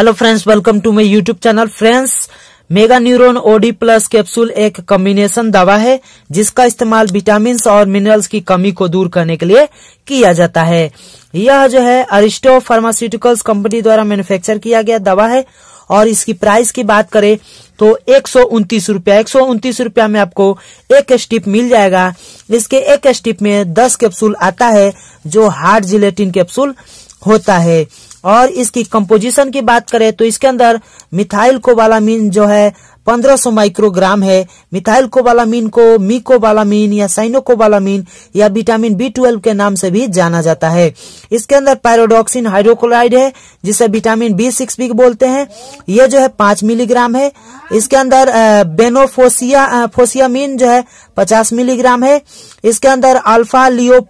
hello friends welcome to my YouTube channel friends Mega Neuron OD plus capsule एक combination दवा है जिसका इस्तेमाल विटामिन और मिनरल्स की कमी को दूर करने के लिए किया जाता है यह जो है अरिस्टो फार्मास्यूटिकल्स कंपनी द्वारा मैन्युफैक्चर किया गया दवा है और इसकी प्राइस की बात करें तो एक सौ उन्तीस रूपया एक सौ उन्तीस रूपया में आपको एक स्टिप मिल जाएगा इसके एक स्टिप में दस कैप्सूल आता है जो हार्ड जिलेटिन कैप्सूल होता है और इसकी कंपोजिशन की बात करें तो इसके अंदर मिथाइल कोबालामीन जो है 1500 माइक्रोग्राम है मिथाइल कोबालामीन को मीकोबालामीन या साइनोकोबालामीन या विटामिन बी ट्वेल्व के नाम से भी जाना जाता है इसके अंदर पायरोडॉक्सिन हाइड्रोक्लोराइड है जिसे विटामिन बी सिक्स भी बोलते हैं यह जो है पांच मिलीग्राम है इसके अंदर बेनोफोसिया फोसियामीन जो है पचास मिलीग्राम है इसके अंदर अल्फा लियो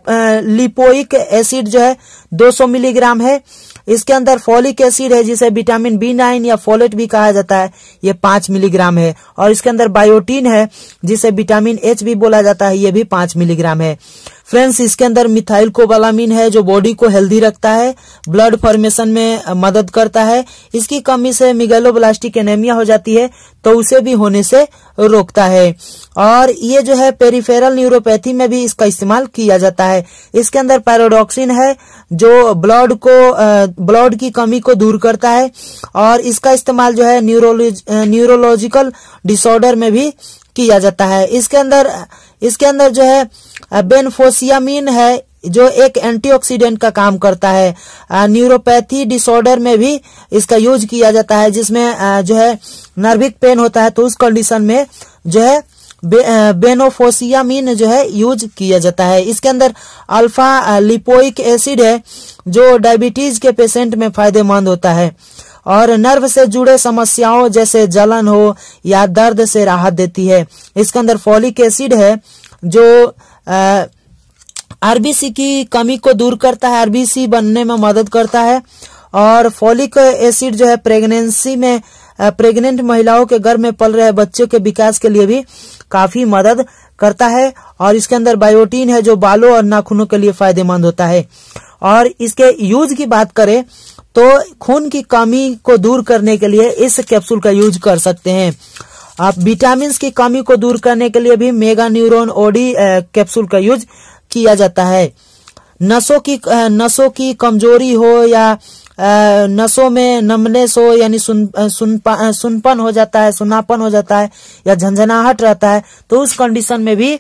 लिपोइक एसिड जो है दो मिलीग्राम है इसके अंदर फोलिक एसिड है जिसे विटामिन बी नाइन या फोलेट भी कहा जाता है ये पांच मिलीग्राम है और इसके अंदर बायोटीन है जिसे विटामिन एच भी बोला जाता है ये भी पांच मिलीग्राम है फ्रेंड्स इसके अंदर मिथाइल कोबालामिन है जो बॉडी को हेल्दी रखता है ब्लड फॉर्मेशन में मदद करता है इसकी कमी से ब्लास्टिक एनेमिया हो जाती है तो उसे भी होने से रोकता है और ये जो है पेरिफेरल न्यूरोपैथी में भी इसका इस्तेमाल किया जाता है इसके अंदर पैरोडॉक्सिन है जो ब्लड को ब्लड की कमी को दूर करता है और इसका इस्तेमाल जो है न्यूरोलॉजिकल डिसऑर्डर में भी किया जाता है इसके अंदर इसके अंदर जो है बेनफोसियामीन है जो एक एंटीऑक्सीडेंट का काम करता है न्यूरोपैथी डिसऑर्डर में भी इसका यूज किया जाता है जिसमें जो है नर्विक पेन होता है तो उस कंडीशन में जो है बे, बेनोफोसियामीन जो है यूज किया जाता है इसके अंदर अल्फा लिपोइक एसिड है जो डायबिटीज के पेशेंट में फायदेमंद होता है और नर्व से जुड़े समस्याओं जैसे जलन हो या दर्द से राहत देती है इसके अंदर फॉलिक एसिड है जो आरबीसी की कमी को दूर करता है आरबीसी बनने में मदद करता है और फॉलिक एसिड जो है प्रेगनेंसी में प्रेग्नेंट महिलाओं के घर में पल रहे बच्चों के विकास के लिए भी काफी मदद करता है और इसके अंदर बायोटीन है जो बालों और नाखूनों के लिए फायदेमंद होता है और इसके यूज की बात करें तो खून की कमी को दूर करने के लिए इस कैप्सूल का यूज कर सकते हैं आप विटामिन की कमी को दूर करने के लिए भी मेगा न्यूरोन ओडी कैप्सूल का यूज किया जाता है नसों की नसों की कमजोरी हो या नसों में नमनेस हो यानी सुन सुन, सुनपन हो जाता है सुनापन हो जाता है या झंझनाहट रहता है तो उस कंडीशन में भी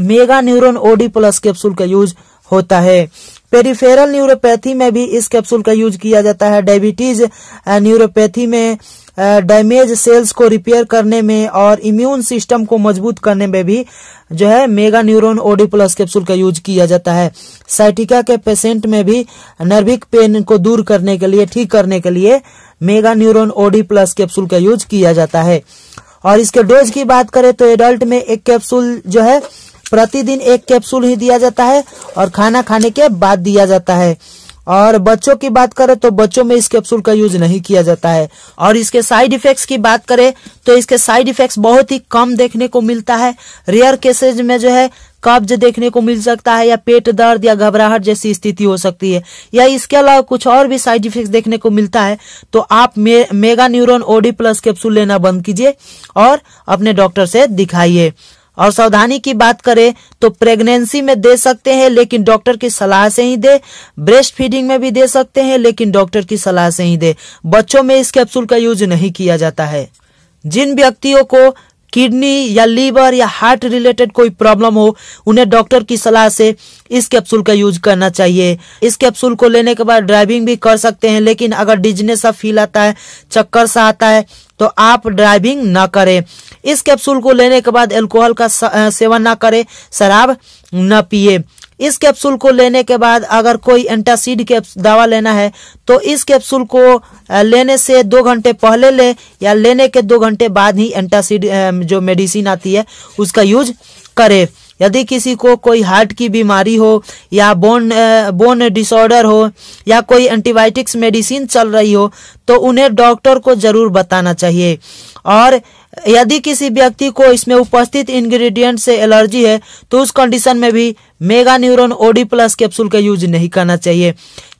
Mega Neuron OD plus capsule का यूज होता है पेरिफेरल न्यूरोपैथी में भी इस कैप्सूल का यूज किया जाता है डायबिटीज न्यूरोपैथी में डैमेज सेल्स को रिपेयर करने में और इम्यून सिस्टम को मजबूत करने में भी जो है Mega Neuron OD plus capsule का यूज किया जाता है साइटिका के पेशेंट में भी नर्विक पेन को दूर करने के लिए ठीक करने के लिए Mega Neuron OD plus capsule का यूज किया जाता है और इसके डोज की बात करें तो एडल्ट में एक कैप्सूल जो है प्रतिदिन एक कैप्सूल ही दिया जाता है और खाना खाने के बाद दिया जाता है और बच्चों की बात करें तो बच्चों में इस कैप्सूल का यूज नहीं किया जाता है और इसके साइड इफेक्ट्स की बात करें तो इसके साइड इफेक्ट्स बहुत ही कम देखने को मिलता है रेयर केसेज में जो है कब्ज देखने को मिल सकता है या पेट दर्द या घबराहट जैसी स्थिति हो सकती है या इसके अलावा कुछ और भी साइड इफेक्ट देखने को मिलता है तो आप मे, Mega Neuron OD plus capsule लेना बंद कीजिए और अपने डॉक्टर से दिखाइए और सावधानी की बात करें तो प्रेगनेंसी में दे सकते हैं लेकिन डॉक्टर की सलाह से ही दे ब्रेस्ट फीडिंग में भी दे सकते हैं लेकिन डॉक्टर की सलाह से ही दे बच्चों में इस कैप्सूल का यूज नहीं किया जाता है जिन व्यक्तियों को किडनी या लीवर या हार्ट रिलेटेड कोई प्रॉब्लम हो उन्हें डॉक्टर की सलाह से इस कैप्सूल का यूज करना चाहिए इस कैप्सूल को लेने के बाद ड्राइविंग भी कर सकते हैं लेकिन अगर डिजने सा फील आता है चक्कर सा आता है तो आप ड्राइविंग ना करें इस कैप्सूल को लेने के बाद एल्कोहल का सेवन ना करें शराब न पिए इस कैप्सूल को लेने के बाद अगर कोई एंटासिड के दवा लेना है तो इस कैप्सूल को लेने से दो घंटे पहले ले या लेने के दो घंटे बाद ही एंटासिड जो मेडिसिन आती है उसका यूज करे यदि किसी को कोई हार्ट की बीमारी हो या बोन बोन डिसऑर्डर हो या कोई एंटीबायोटिक्स मेडिसिन चल रही हो तो उन्हें डॉक्टर को जरूर बताना चाहिए और यदि किसी व्यक्ति को इसमें उपस्थित इंग्रेडिएंट से एलर्जी है तो उस कंडीशन में भी Mega Neuron OD plus capsule का यूज नहीं करना चाहिए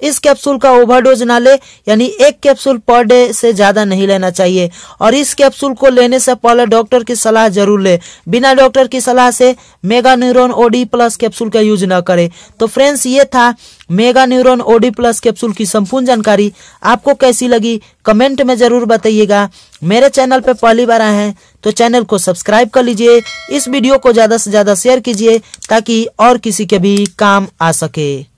इस कैप्सूल का ओवरडोज ना ले यानी एक कैप्सूल पर डे से ज़्यादा नहीं लेना चाहिए और इस कैप्सूल को लेने से पहले डॉक्टर की सलाह जरूर ले बिना डॉक्टर की सलाह से Mega Neuron OD plus capsule का यूज न करे तो फ्रेंड्स ये था Mega Neuron OD plus capsule की संपूर्ण जानकारी आपको कैसी लगी कमेंट में ज़रूर बताइएगा मेरे चैनल पर पहली बार आए हैं तो चैनल को सब्सक्राइब कर लीजिए इस वीडियो को ज़्यादा से ज़्यादा शेयर कीजिए ताकि और किसी के भी काम आ सके